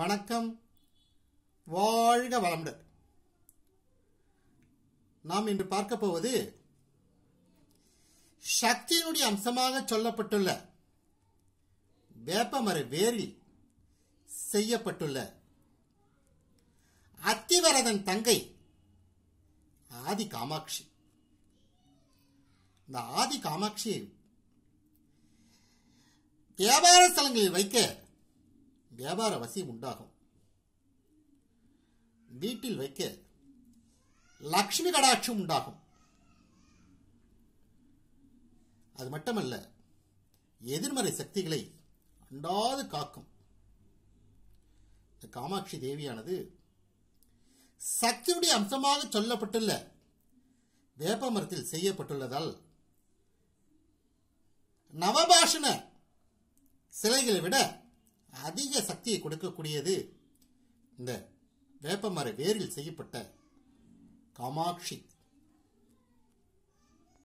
வணக்கம் வாழ்க வளமுடன் நாம் இன்று பார்க்க போவது சக்தியினுடைய அம்சமாக சொல்லப்பட்டுள்ள வேப்பமர வேரில் செய்யப்பட்டுள்ள அத்திவரதன் தங்கை ஆதி காமாட்சி இந்த ஆதி காமாட்சியை வியாபார ஸ்தலங்களில் வைக்க வியாபார வசியம் உண்டாகும் வீட்டில் வைக்க லக்ஷ்மி கடாட்சம் உண்டாகும் அது மட்டுமல்ல எதிர்மறை சக்திகளை அண்டாது காக்கும் காமாட்சி தேவியானது சக்தியுடைய அம்சமாக சொல்லப்பட்டுள்ள வேப்ப மரத்தில் செய்யப்பட்டுள்ளதால் நவபாஷண சிலைகளை விட அதிக சக்தியை கொடுக்கக்கூடியது இந்த வேப்பமர வேரில் செய்யப்பட்ட காமாட்சி